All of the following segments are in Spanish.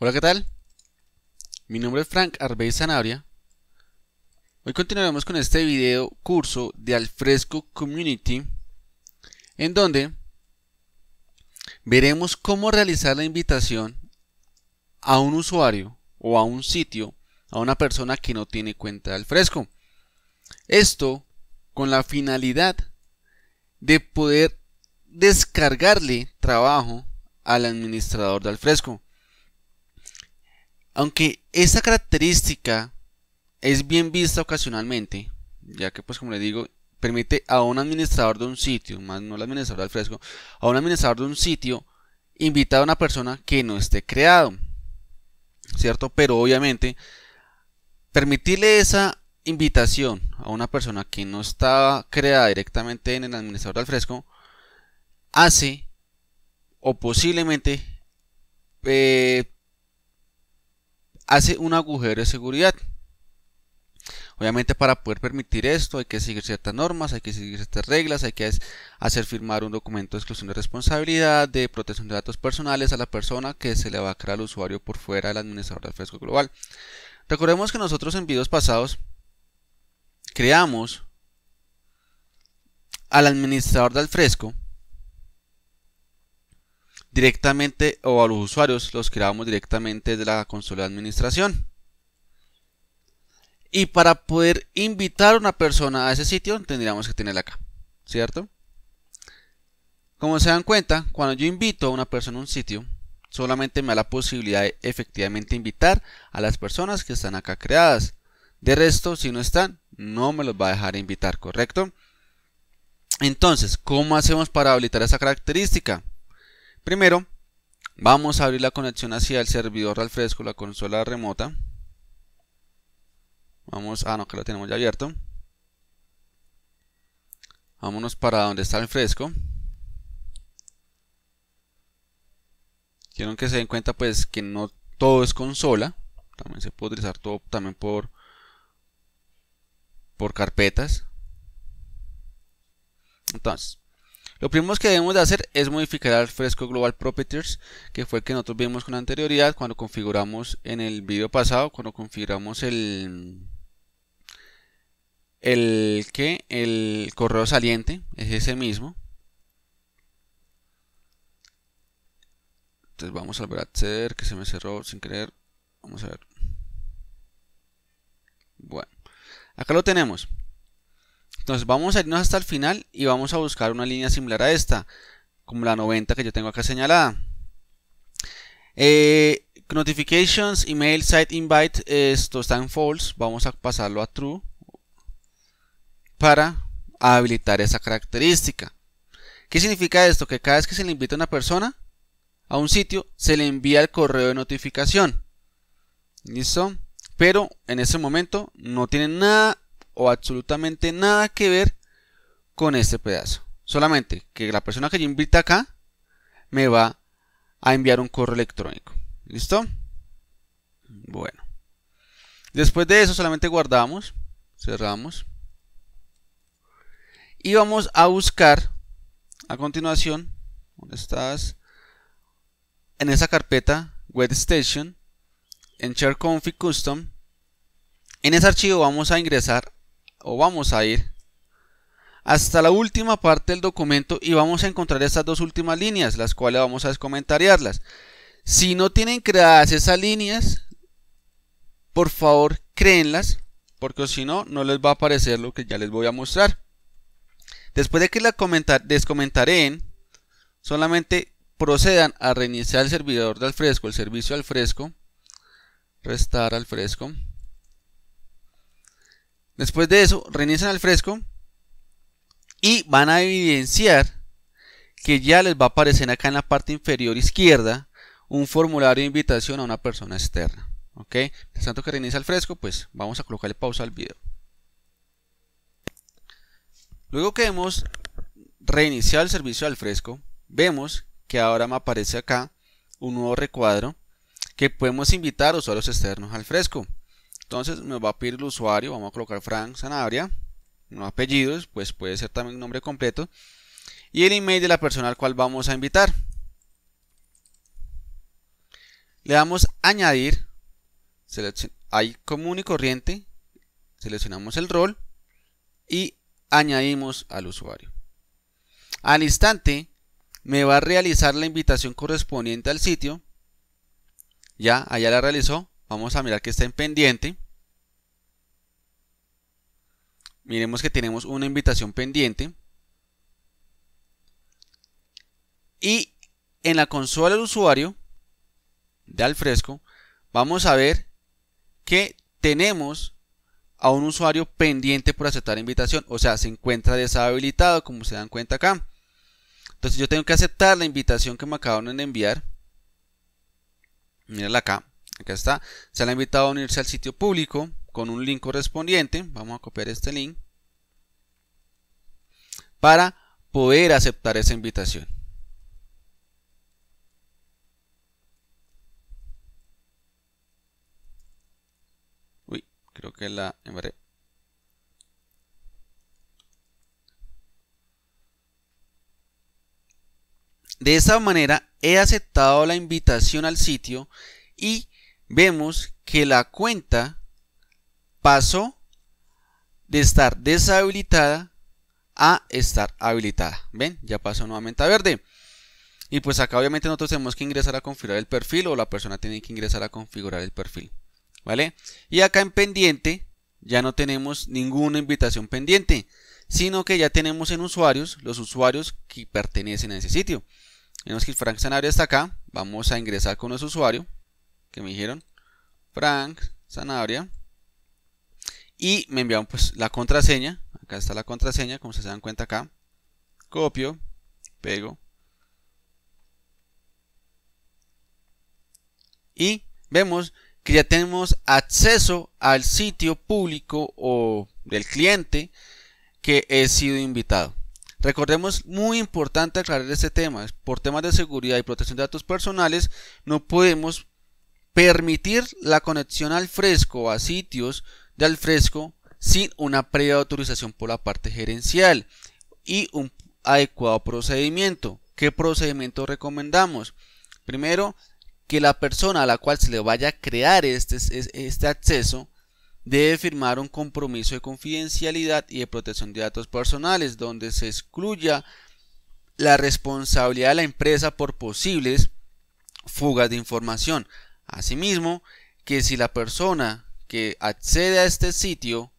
Hola, ¿qué tal? Mi nombre es Frank Arbey Sanabria. Hoy continuaremos con este video curso de Alfresco Community, en donde veremos cómo realizar la invitación a un usuario o a un sitio, a una persona que no tiene cuenta de Alfresco. Esto con la finalidad de poder descargarle trabajo al administrador de Alfresco aunque esa característica es bien vista ocasionalmente, ya que pues como le digo, permite a un administrador de un sitio, más no al administrador al fresco, a un administrador de un sitio invitar a una persona que no esté creado, ¿cierto? Pero obviamente permitirle esa invitación a una persona que no está creada directamente en el administrador al fresco hace o posiblemente eh, hace un agujero de seguridad. Obviamente para poder permitir esto hay que seguir ciertas normas, hay que seguir ciertas reglas, hay que hacer firmar un documento de exclusión de responsabilidad, de protección de datos personales a la persona que se le va a crear al usuario por fuera del administrador de fresco global. Recordemos que nosotros en videos pasados creamos al administrador de fresco directamente o a los usuarios los creamos directamente desde la consola de administración. Y para poder invitar a una persona a ese sitio tendríamos que tenerla acá, ¿cierto? Como se dan cuenta, cuando yo invito a una persona a un sitio, solamente me da la posibilidad de efectivamente invitar a las personas que están acá creadas. De resto, si no están, no me los va a dejar invitar, ¿correcto? Entonces, ¿cómo hacemos para habilitar esa característica? Primero, vamos a abrir la conexión hacia el servidor al fresco, la consola remota. Vamos, ah no, que la tenemos ya abierto. Vámonos para donde está el fresco. Quiero que se den cuenta pues que no todo es consola. También se puede utilizar todo también por, por carpetas. Entonces, lo primero que debemos de hacer es modificar al fresco Global Properties, que fue el que nosotros vimos con anterioridad cuando configuramos en el video pasado, cuando configuramos el el que el correo saliente es ese mismo. Entonces vamos a ver a acceder, que se me cerró sin querer. Vamos a ver. Bueno, acá lo tenemos. Entonces vamos a irnos hasta el final y vamos a buscar una línea similar a esta, como la 90 que yo tengo acá señalada. Eh, notifications, email, site invite, esto está en false, vamos a pasarlo a true para habilitar esa característica. ¿Qué significa esto? Que cada vez que se le invita a una persona a un sitio, se le envía el correo de notificación. ¿Listo? Pero en ese momento no tiene nada o absolutamente nada que ver con este pedazo. Solamente que la persona que yo invita acá me va a enviar un correo electrónico. ¿Listo? Bueno. Después de eso solamente guardamos, cerramos. Y vamos a buscar a continuación, ¿dónde estás? En esa carpeta, Station. en Share Config Custom. En ese archivo vamos a ingresar o vamos a ir hasta la última parte del documento y vamos a encontrar estas dos últimas líneas, las cuales vamos a descomentariarlas. Si no tienen creadas esas líneas, por favor créenlas, porque si no, no les va a aparecer lo que ya les voy a mostrar. Después de que la descomentaré, solamente procedan a reiniciar el servidor de alfresco fresco, el servicio al fresco, restar al fresco, Después de eso, reinician al fresco y van a evidenciar que ya les va a aparecer acá en la parte inferior izquierda un formulario de invitación a una persona externa. ¿Ok? De tanto que reinicia el fresco, pues vamos a colocarle pausa al video. Luego que hemos reiniciado el servicio al fresco, vemos que ahora me aparece acá un nuevo recuadro que podemos invitar usuarios externos al fresco. Entonces nos va a pedir el usuario, vamos a colocar Frank Sanabria, no apellidos, pues puede ser también un nombre completo, y el email de la persona al cual vamos a invitar. Le damos añadir, hay común y corriente, seleccionamos el rol y añadimos al usuario. Al instante me va a realizar la invitación correspondiente al sitio. Ya, allá la realizó. Vamos a mirar que está en pendiente. Miremos que tenemos una invitación pendiente. Y en la consola del usuario de al fresco, vamos a ver que tenemos a un usuario pendiente por aceptar invitación. O sea, se encuentra deshabilitado, como se dan cuenta acá. Entonces yo tengo que aceptar la invitación que me acaban de enviar. Mírala acá acá está, se le ha invitado a unirse al sitio público con un link correspondiente, vamos a copiar este link, para poder aceptar esa invitación. Uy, creo que la De esa manera he aceptado la invitación al sitio y vemos que la cuenta pasó de estar deshabilitada a estar habilitada. ¿Ven? Ya pasó nuevamente a verde. Y pues acá obviamente nosotros tenemos que ingresar a configurar el perfil o la persona tiene que ingresar a configurar el perfil. ¿Vale? Y acá en pendiente ya no tenemos ninguna invitación pendiente, sino que ya tenemos en usuarios los usuarios que pertenecen a ese sitio. vemos que el Frank Sanabria está acá, vamos a ingresar con nuestro usuario que me dijeron, Frank Zanabria. Y me enviaron pues la contraseña. Acá está la contraseña, como se dan cuenta acá. Copio, pego. Y vemos que ya tenemos acceso al sitio público o del cliente que he sido invitado. Recordemos, muy importante aclarar este tema, por temas de seguridad y protección de datos personales, no podemos permitir la conexión al fresco a sitios de al fresco sin una previa autorización por la parte gerencial y un adecuado procedimiento. ¿Qué procedimiento recomendamos? Primero, que la persona a la cual se le vaya a crear este, este acceso debe firmar un compromiso de confidencialidad y de protección de datos personales donde se excluya la responsabilidad de la empresa por posibles fugas de información. Asimismo, que si la persona que accede a este sitio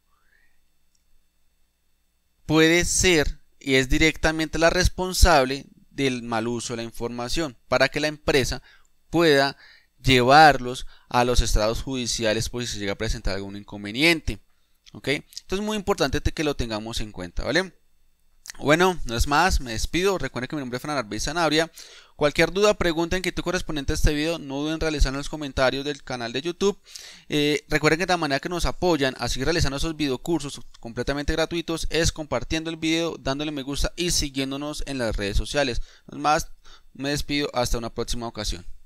puede ser y es directamente la responsable del mal uso de la información para que la empresa pueda llevarlos a los estados judiciales por si se llega a presentar algún inconveniente. ¿ok? Entonces es muy importante que lo tengamos en cuenta, ¿vale? Bueno, no es más, me despido. Recuerden que mi nombre es Fran Arbey Cualquier duda, pregunta, en que tu correspondiente a este video, no duden en realizar en los comentarios del canal de YouTube. Eh, recuerden que la manera que nos apoyan a seguir realizando esos videocursos completamente gratuitos es compartiendo el video, dándole me gusta y siguiéndonos en las redes sociales. No es más, me despido. Hasta una próxima ocasión.